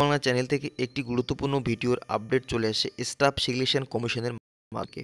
Bangla channel থেকে একটি গুরুত্বপূর্ণ ভিডিওর আপডেট চলে আসে স্টাফ সিলেকশন কমিশনের মাকে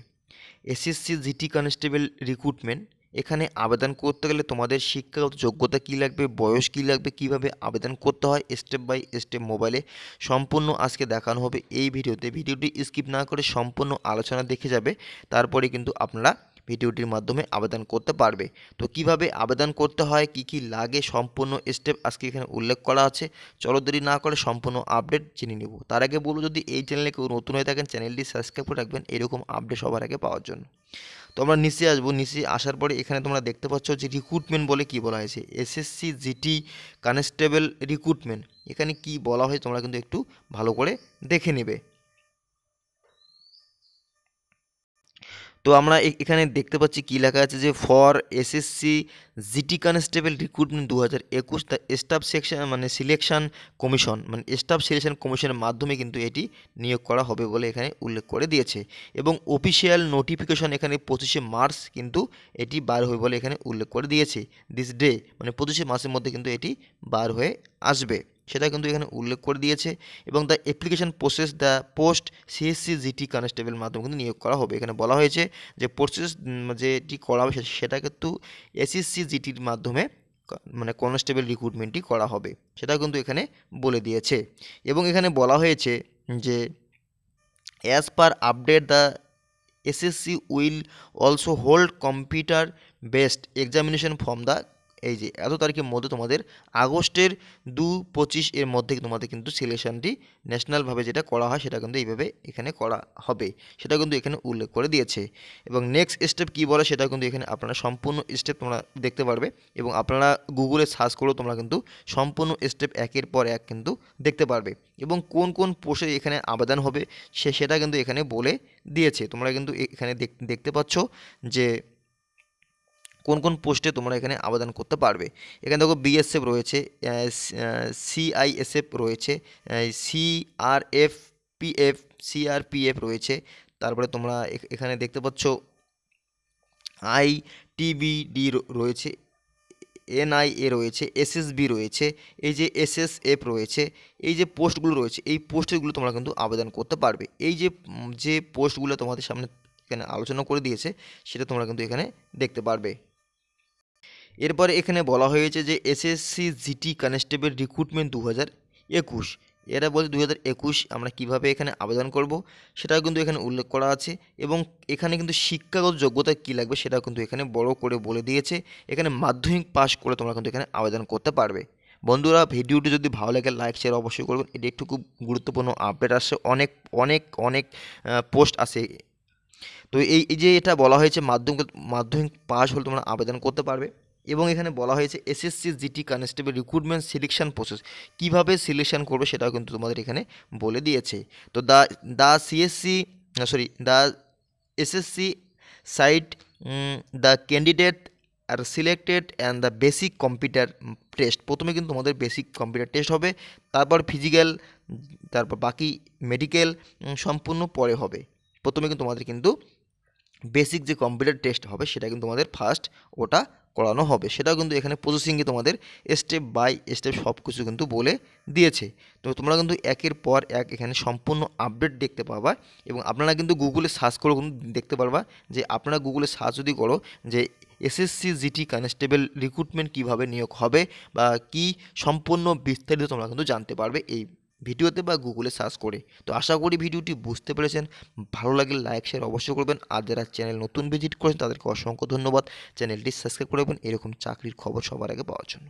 এসএসসি জিটি কনস্টেবল রিক্রুটমেন্ট এখানে আবেদন করতে গেলে তোমাদের শিক্ষাগত যোগ্যতা কী লাগবে বয়স কী লাগবে কিভাবে আবেদন করতে হয় স্টেপ বাই স্টেপ মোবাইলে সম্পূর্ণ আজকে দেখানো হবে এই ভিডিওতে ভিডিওটি স্কিপ না করে সম্পূর্ণ আলোচনা দেখে যাবে তারপরে কিন্তু আপনারা ভিডিওটির মাধ্যমে আবেদন করতে পারবে তো কিভাবে আবেদন করতে হয় কি কি লাগে সম্পূর্ণ স্টেপ আজকে এখানে উল্লেখ করা আছে চলো দেরি না করে সম্পূর্ণ আপডেট জেনে নেব তার আগে বলবো যদি এই চ্যানেলে কেউ নতুন হয়ে থাকেন চ্যানেলটি সাবস্ক্রাইব করে রাখবেন এরকম আপডেট সবার আগে পাওয়ার জন্য তো আমরা নিচে আসবো নিচে আসার পরে এখানে তোমরা দেখতে পাচ্ছ যে রিক্রুটমেন্ট বলে কি বলা হয়েছে এসএসসি জিটি কনস্টেবল রিক্রুটমেন্ট এখানে কি বলা হয় তোমরা কিন্তু একটু ভালো করে দেখে নেবে তো আমরা এখানে দেখতে পাচ্ছি কী লেখা আছে যে for SSC GD constable recruitment দু হাজার একুশ স্টাফ সেকশন মানে সিলেকশন কমিশন মানে স্টাফ সিলেকশন কমিশনের মাধ্যমে কিন্তু এটি নিয়োগ করা হবে বলে এখানে উল্লেখ করে দিয়েছে এবং অফিসিয়াল নোটিফিকেশন এখানে পঁচিশে মার্চ কিন্তু এটি বার হবে বলে এখানে উল্লেখ করে দিয়েছে দিস ডে মানে পঁচিশে মার্চের মধ্যে কিন্তু এটি বার হয়ে আসবে সেটা কিন্তু এখানে উল্লেখ করে দিয়েছে এবং the application process the post CSC GD constable মাধ্যমে কিন্তু নিয়োগ করা হবে এখানে বলা হয়েছে যে প্রসেস যেটি করা হবে সেটা কিন্তু এসএসসি জিটির মাধ্যমে মানে কনস্টেবল রিক্রুটমেন্টটি করা হবে সেটা কিন্তু এখানে বলে দিয়েছে এবং এখানে বলা হয়েছে যে as per update the SSC will also hold computer based examination from the এই যে এত তারিখের মধ্যে তোমাদের আগস্টের দু পঁচিশ এর মধ্যে তোমাদের কিন্তু সিলেকশনটি ন্যাশনালভাবে যেটা করা হয় সেটা কিন্তু এইভাবে এখানে করা হবে সেটা কিন্তু এখানে উল্লেখ করে দিয়েছে এবং নেক্সট স্টেপ কি বলে সেটা কিন্তু এখানে আপনারা সম্পূর্ণ স্টেপ তোমরা দেখতে পারবে এবং আপনারা গুগলে সার্চ করেও তোমরা কিন্তু সম্পূর্ণ স্টেপ একের পর এক কিন্তু দেখতে পারবে এবং কোন কোন পোষে এখানে আবেদন হবে সে সেটা কিন্তু এখানে বলে দিয়েছে তোমরা কিন্তু এখানে দেখতে পাচ্ছ যে কোন কোন পোস্টে তোমরা এখানে আবেদন করতে পারবে এখানে দেখো বিএসএফ রয়েছে সিআইএসএফ রয়েছে সিআরএফ পিএফ সিআরপিএফ রয়েছে তারপরে তোমরা এখানে দেখতে পাচ্ছ আইটিবিডি রয়েছে এনআইএ রয়েছে এসএসবি রয়েছে এই যে এসএসএফ রয়েছে এই যে পোস্টগুলো রয়েছে এই পোস্টগুলো তোমরা কিন্তু আবেদন করতে পারবে এই যে যে পোস্টগুলো তোমাদের সামনে এখানে আলোচনা করে দিয়েছে সেটা তোমরা কিন্তু এখানে দেখতে পারবে এরপরে এখানে বলা হয়েছে যে এসএসসি জিটি কনস্টেবল রিক্রুটমেন্ট দু হাজার একুশ এরা বলছে দু হাজার একুশ আমরা কীভাবে এখানে আবেদন করব সেটাও কিন্তু এখানে উল্লেখ করা আছে এবং এখানে কিন্তু শিক্ষাগত যোগ্যতা কী লাগবে সেটাও কিন্তু এখানে বড় করে বলে দিয়েছে এখানে মাধ্যমিক পাশ করে তোমরা কিন্তু এখানে আবেদন করতে পারবে বন্ধুরা ভিডিওটি যদি ভালো লাগে লাইক শেয়ার অবশ্যই করবেন এটি একটু খুব গুরুত্বপূর্ণ আপডেট আসে অনেক অনেক অনেক পোস্ট আসে তো এই যে এটা বলা হয়েছে মাধ্যমিক মাধ্যমিক পাশ হলে তোমরা আবেদন করতে পারবে এবং এখানে বলা হয়েছে SSC GD constable recruitment selection process কীভাবে সিলেকশন করবে সেটাও কিন্তু তোমাদের এখানে বলে দিয়েছে তো the the CSC sorry the SSC site the candidate are selected and the basic computer test প্রথমে কিন্তু তোমাদের বেসিক কম্পিউটার টেস্ট হবে তারপর ফিজিক্যাল তারপর বাকি মেডিকেল সম্পূর্ণ পরে হবে প্রথমে কিন্তু তোমাদের কিন্তু বেসিক যে কম্পিউটার টেস্ট হবে সেটা কিন্তু তোমাদের ফার্স্ট ওটা করানো হবে সেটাও কিন্তু এখানে প্রসেসিংয়ে তোমাদের স্টেপ বাই স্টেপ সব কিছু কিন্তু বলে দিয়েছে তো তোমরা কিন্তু একের পর এক এখানে সম্পূর্ণ আপডেট দেখতে পাবা এবং আপনারা কিন্তু গুগলে সার্চ করে কিন্তু দেখতে পারবা যে আপনারা গুগলে সার্চ যদি করো যে এসএসসি জিটি কনস্টেবল রিক্রুটমেন্ট কিভাবে নিয়োগ হবে বা কি সম্পূর্ণ বিস্তারিত তোমরা কিন্তু জানতে পারবে এই ভিডিওতে বা গুগলে সার্চ করে তো আশা করি ভিডিওটি বুঝতে পেরেছেন ভালো লাগলে লাইক শেয়ার অবশ্যই করবেন আর যারা চ্যানেল নতুন ভিজিট করেছেন তাদেরকে অসংখ্য ধন্যবাদ চ্যানেলটি সাবস্ক্রাইব করে রাখবেন এরকম চাকরির খবর সবার আগে পাওয়ার জন্য